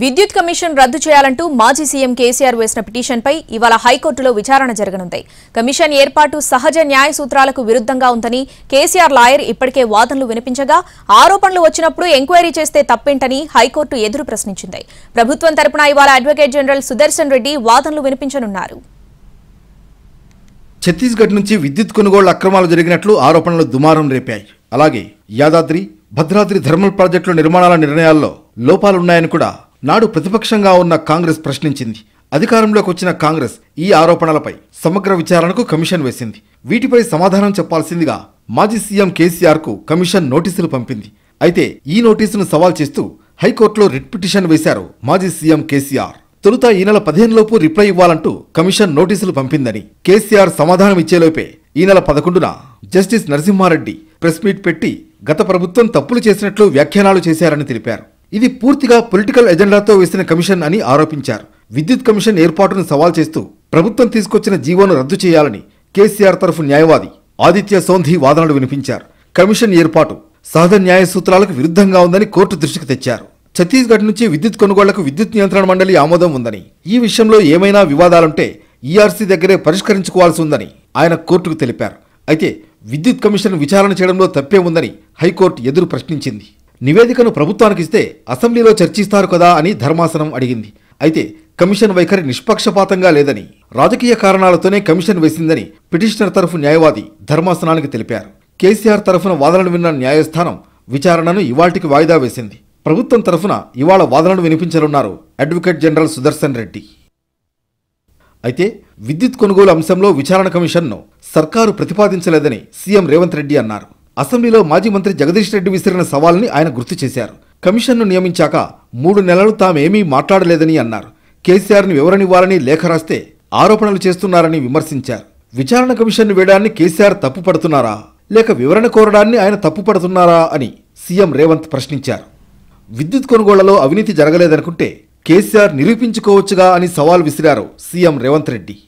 విద్యుత్ కమిషన్ రద్దు చేయాలంటూ మాజీ సీఎం కేసీఆర్ వేసిన పిటిషన్పై ఇవాళ హైకోర్టులో విచారణ జరగనుంది కమిషన్ ఏర్పాటు సహజ న్యాయ సూత్రాలకు విరుద్ధంగా ఉందని కేసీఆర్ లాయర్ ఇప్పటికే వాదనలు వినిపించగా ఆరోపణలు వచ్చినప్పుడు ఎంక్వైరీ చేస్తే తప్పేంటని హైకోర్టు ఎదురు ప్రశ్నించింది ప్రభుత్వం తరపున ఇవాళ అడ్వకేట్ జనరల్ సుదర్శన్ రెడ్డి వాదనలు వినిపించనున్నారు ఛత్తీస్గఢ్ నుంచి విద్యుత్ కొనుగోళ్ల అక్రమాలు జరిగినట్లు ఆరోపణలు దుమారం రేపాయి అలాగే యాదాద్రి భద్రాద్రి థర్మల్ ప్రాజెక్టుల నిర్మాణాల నిర్ణయాల్లో లోపాలున్నాయని కూడా నాడు ప్రతిపక్షంగా ఉన్న కాంగ్రెస్ ప్రశ్నించింది అధికారంలోకి వచ్చిన కాంగ్రెస్ ఈ ఆరోపణలపై సమగ్ర విచారణకు కమిషన్ వేసింది వీటిపై సమాధానం చెప్పాల్సిందిగా మాజీ సీఎం కేసీఆర్కు కమిషన్ నోటీసులు పంపింది అయితే ఈ నోటీసును సవాల్ చేస్తూ హైకోర్టులో రిట్ పిటిషన్ వేశారు మాజీ సీఎం కేసీఆర్ తొలుత ఈ నెల పదిహేనులోపు రిప్లై ఇవ్వాలంటూ కమిషన్ నోటీసులు పంపిందని కేసీఆర్ సమాధానం ఇచ్చేలోపే ఈ నెల పదకొండున జస్టిస్ నరసింహారెడ్డి ప్రెస్ మీట్ పెట్టి గత ప్రభుత్వం తప్పులు చేసినట్లు వ్యాఖ్యానాలు చేశారని తెలిపారు ఇది పూర్తిగా పొలిటికల్ ఎజెండాతో వేసిన కమిషన్ అని ఆరోపించారు విద్యుత్ కమిషన్ ఏర్పాటును సవాల్ చేస్తూ ప్రభుత్వం తీసుకొచ్చిన జీవోను రద్దు చేయాలని కేసీఆర్ తరఫు న్యాయవాది ఆదిత్య సోంధి వాదనలు వినిపించారు కమిషన్ ఏర్పాటు సహజ న్యాయ సూత్రాలకు విరుద్ధంగా ఉందని కోర్టు దృష్టికి తెచ్చారు ఛత్తీస్గఢ్ నుంచి విద్యుత్ కొనుగోళ్లకు విద్యుత్ నియంత్రణ మండలి ఆమోదం ఉందని ఈ విషయంలో ఏమైనా వివాదాలుంటే ఈఆర్సీ దగ్గరే పరిష్కరించుకోవాల్సి ఉందని ఆయన కోర్టుకు తెలిపారు అయితే విద్యుత్ కమిషన్ విచారణ చేయడంలో తప్పే ఉందని హైకోర్టు ఎదురు ప్రశ్నించింది నివేదికను ప్రభుత్వానికి ఇస్తే అసెంబ్లీలో చర్చిస్తారు కదా అని ధర్మాసనం అడిగింది అయితే కమిషన్ వైఖరి నిష్పక్షపాతంగా లేదని రాజకీయ కారణాలతోనే కమిషన్ వేసిందని పిటిషనర్ తరఫు న్యాయవాది ధర్మాసనానికి తెలిపారు కేసీఆర్ తరఫున వాదనలు విన్న న్యాయస్థానం విచారణను ఇవాటికి వాయిదా వేసింది ప్రభుత్వం తరఫున ఇవాళ వాదనలు వినిపించనున్నారు అడ్వకేట్ జనరల్ సుదర్శన్ రెడ్డి అయితే విద్యుత్ కొనుగోలు అంశంలో విచారణ కమిషన్ను సర్కారు ప్రతిపాదించలేదని సీఎం రేవంత్ రెడ్డి అన్నారు అసెంబ్లీలో మాజీ మంత్రి జగదీష్ రెడ్డి విసిరిన సవాల్ని ఆయన గుర్తు చేశారు కమిషన్ను నియమించాక మూడు నెలలు తామేమీ మాట్లాడలేదని అన్నారు కేసీఆర్ని వివరణివ్వాలని లేఖ రాస్తే ఆరోపణలు చేస్తున్నారని విమర్శించారు విచారణ కమిషన్ను వేయడాన్ని కేసీఆర్ తప్పుపడుతున్నారా లేక వివరణ కోరడాన్ని ఆయన తప్పుపడుతున్నారా అని సీఎం రేవంత్ ప్రశ్నించారు విద్యుత్ కొనుగోళ్లలో అవినీతి జరగలేదనుకుంటే కేసీఆర్ నిరూపించుకోవచ్చుగా అని సవాల్ విసిరారు సీఎం రేవంత్ రెడ్డి